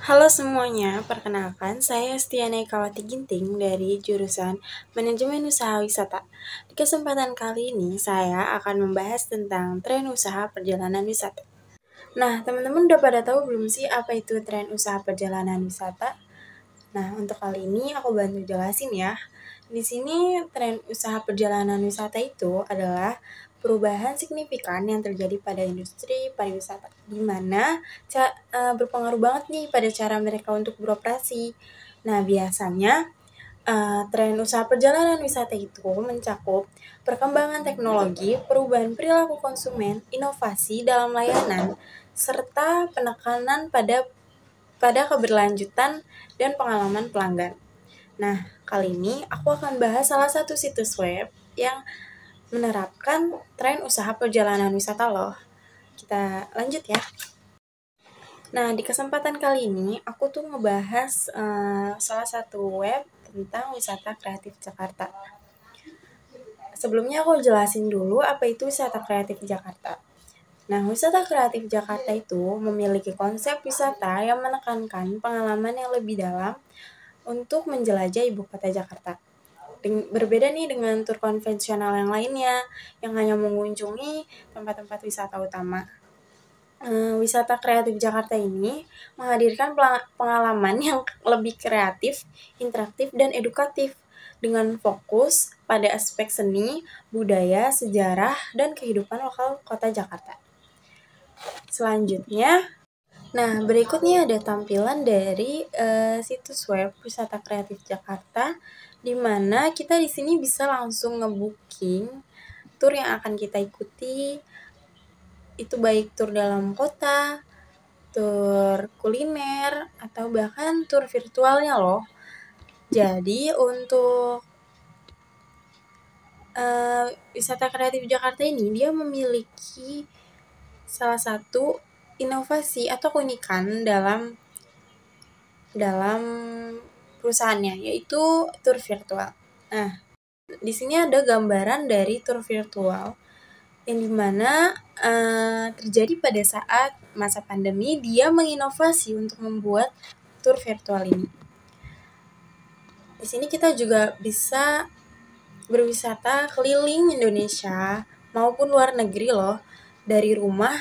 Halo semuanya, perkenalkan saya Stiana Kawati Ginting dari jurusan Manajemen Usaha Wisata. Di kesempatan kali ini saya akan membahas tentang tren usaha perjalanan wisata. Nah, teman-teman udah pada tahu belum sih apa itu tren usaha perjalanan wisata? Nah, untuk kali ini aku bantu jelasin ya. Di sini tren usaha perjalanan wisata itu adalah perubahan signifikan yang terjadi pada industri pariwisata di mana eh, berpengaruh banget nih pada cara mereka untuk beroperasi. Nah, biasanya eh, tren usaha perjalanan wisata itu mencakup perkembangan teknologi, perubahan perilaku konsumen, inovasi dalam layanan, serta penekanan pada pada keberlanjutan dan pengalaman pelanggan. Nah, kali ini aku akan bahas salah satu situs web yang menerapkan tren usaha perjalanan wisata loh. Kita lanjut ya. Nah, di kesempatan kali ini aku tuh ngebahas uh, salah satu web tentang wisata kreatif Jakarta. Sebelumnya aku jelasin dulu apa itu wisata kreatif Jakarta. Nah, wisata kreatif Jakarta itu memiliki konsep wisata yang menekankan pengalaman yang lebih dalam untuk menjelajah ibu kota Jakarta berbeda nih dengan tur konvensional yang lainnya yang hanya mengunjungi tempat-tempat wisata utama. Uh, wisata kreatif Jakarta ini menghadirkan pengalaman yang lebih kreatif, interaktif, dan edukatif dengan fokus pada aspek seni, budaya, sejarah, dan kehidupan lokal kota Jakarta. Selanjutnya, Nah, berikutnya ada tampilan dari uh, situs web Wisata Kreatif Jakarta di mana kita di sini bisa langsung ngebooking tour yang akan kita ikuti. Itu baik tour dalam kota, tour kuliner atau bahkan tour virtualnya loh. Jadi untuk uh, Wisata Kreatif Jakarta ini dia memiliki salah satu inovasi atau keunikan dalam dalam perusahaannya yaitu tour virtual. Nah, di sini ada gambaran dari tour virtual yang dimana uh, eh, terjadi pada saat masa pandemi dia menginovasi untuk membuat tour virtual ini. Di sini kita juga bisa berwisata keliling Indonesia maupun luar negeri loh dari rumah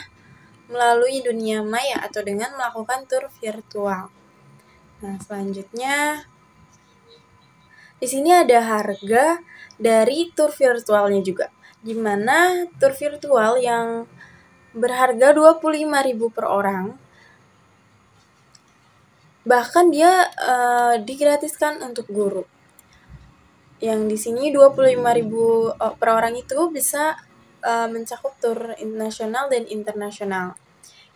melalui dunia maya atau dengan melakukan tur virtual. Nah, selanjutnya di sini ada harga dari tur virtualnya juga. Di mana tur virtual yang berharga 25.000 per orang bahkan dia uh, digratiskan untuk guru. Yang di sini 25.000 eh, per orang itu bisa uh, mencakup tour nasional dan internasional.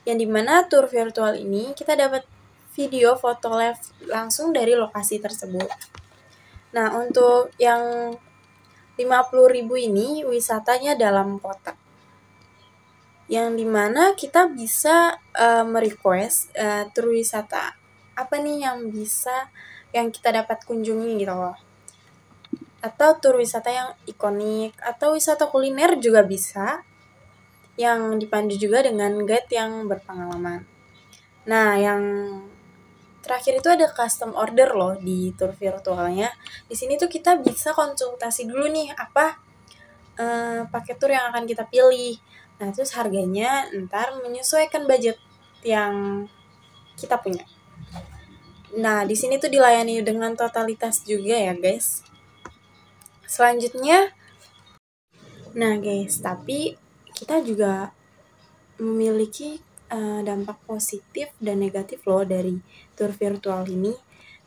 Yang dimana tour virtual ini kita dapat video foto live langsung dari lokasi tersebut. Nah, untuk yang 50.000 ini wisatanya dalam kotak, Yang dimana kita bisa uh, merequest uh, tur wisata apa nih yang bisa yang kita dapat kunjungi gitu loh atau tur wisata yang ikonik atau wisata kuliner juga bisa yang dipandu juga dengan guide yang berpengalaman. Nah, yang terakhir itu ada custom order loh di tour virtualnya. Di sini tuh kita bisa konsultasi dulu nih apa uh, paket tour yang akan kita pilih. Nah, terus harganya ntar menyesuaikan budget yang kita punya. Nah, di sini tuh dilayani dengan totalitas juga ya, guys selanjutnya nah guys tapi kita juga memiliki uh, dampak positif dan negatif loh dari tour virtual ini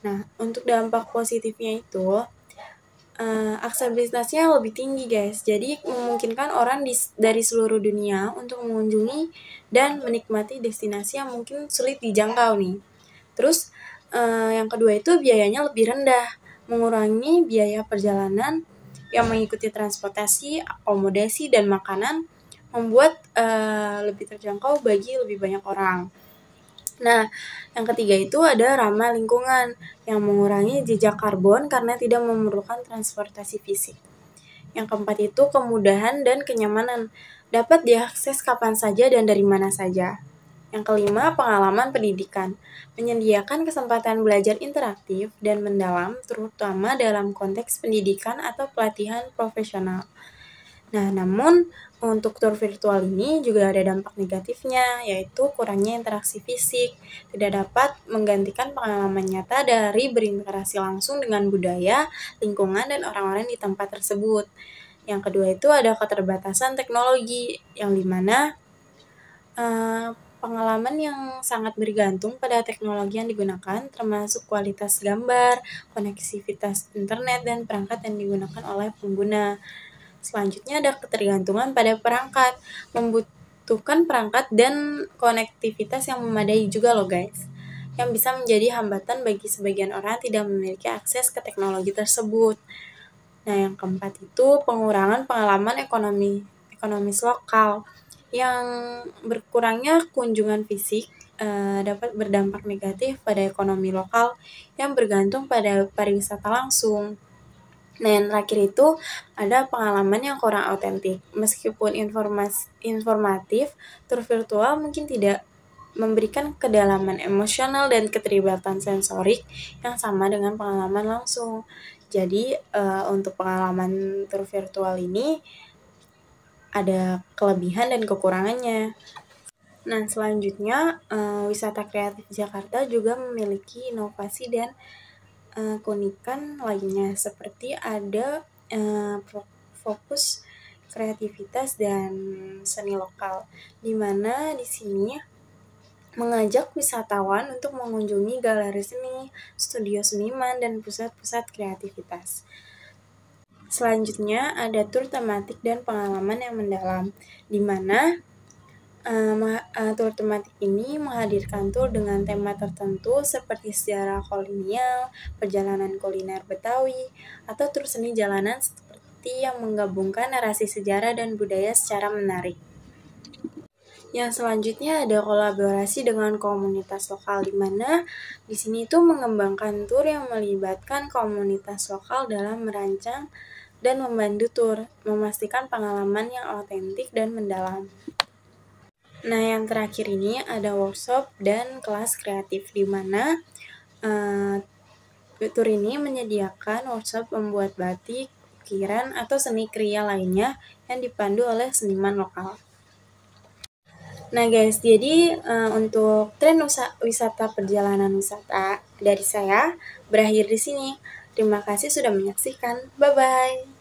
nah untuk dampak positifnya itu uh, eh, aksesibilitasnya lebih tinggi guys jadi memungkinkan orang di, dari seluruh dunia untuk mengunjungi dan menikmati destinasi yang mungkin sulit dijangkau nih terus uh, yang kedua itu biayanya lebih rendah mengurangi biaya perjalanan yang mengikuti transportasi, akomodasi, dan makanan membuat uh, lebih terjangkau bagi lebih banyak orang. Nah, yang ketiga itu ada ramah lingkungan yang mengurangi jejak karbon karena tidak memerlukan transportasi fisik. Yang keempat itu kemudahan dan kenyamanan, dapat diakses kapan saja dan dari mana saja. Yang kelima, pengalaman pendidikan. Menyediakan kesempatan belajar interaktif dan mendalam, terutama dalam konteks pendidikan atau pelatihan profesional. Nah, namun untuk tour virtual ini juga ada dampak negatifnya, yaitu kurangnya interaksi fisik, tidak dapat menggantikan pengalaman nyata dari berinteraksi langsung dengan budaya, lingkungan, dan orang-orang di tempat tersebut. Yang kedua itu ada keterbatasan teknologi, yang dimana uh, pengalaman yang sangat bergantung pada teknologi yang digunakan, termasuk kualitas gambar, konektivitas internet, dan perangkat yang digunakan oleh pengguna. Selanjutnya ada ketergantungan pada perangkat, membutuhkan perangkat dan konektivitas yang memadai juga loh guys, yang bisa menjadi hambatan bagi sebagian orang tidak memiliki akses ke teknologi tersebut. Nah yang keempat itu pengurangan pengalaman ekonomi ekonomis lokal yang berkurangnya kunjungan fisik eh, dapat berdampak negatif pada ekonomi lokal yang bergantung pada pariwisata langsung. Nah, yang terakhir itu ada pengalaman yang kurang otentik. Meskipun informasi informatif, tur virtual mungkin tidak memberikan kedalaman emosional dan keterlibatan sensorik yang sama dengan pengalaman langsung. Jadi, uh, untuk pengalaman tur virtual ini ada kelebihan dan kekurangannya. Nah, selanjutnya uh, wisata kreatif Jakarta juga memiliki inovasi dan uh, keunikan lainnya seperti ada uh, fokus kreativitas dan seni lokal di mana di sini mengajak wisatawan untuk mengunjungi galeri seni, studio seniman dan pusat-pusat kreativitas. Selanjutnya ada tur tematik dan pengalaman yang mendalam, di mana uh, uh, tur tematik ini menghadirkan tur dengan tema tertentu seperti sejarah kolonial, perjalanan kuliner Betawi, atau tur seni jalanan seperti yang menggabungkan narasi sejarah dan budaya secara menarik. Yang selanjutnya ada kolaborasi dengan komunitas lokal di mana di sini itu mengembangkan tur yang melibatkan komunitas lokal dalam merancang dan membantu tur, memastikan pengalaman yang otentik dan mendalam. Nah, yang terakhir ini ada workshop dan kelas kreatif di mana uh, tur ini menyediakan workshop membuat batik, ukiran, atau seni kriya lainnya yang dipandu oleh seniman lokal. Nah guys, jadi uh, untuk tren wisata perjalanan wisata dari saya berakhir di sini. Terima kasih sudah menyaksikan. Bye-bye.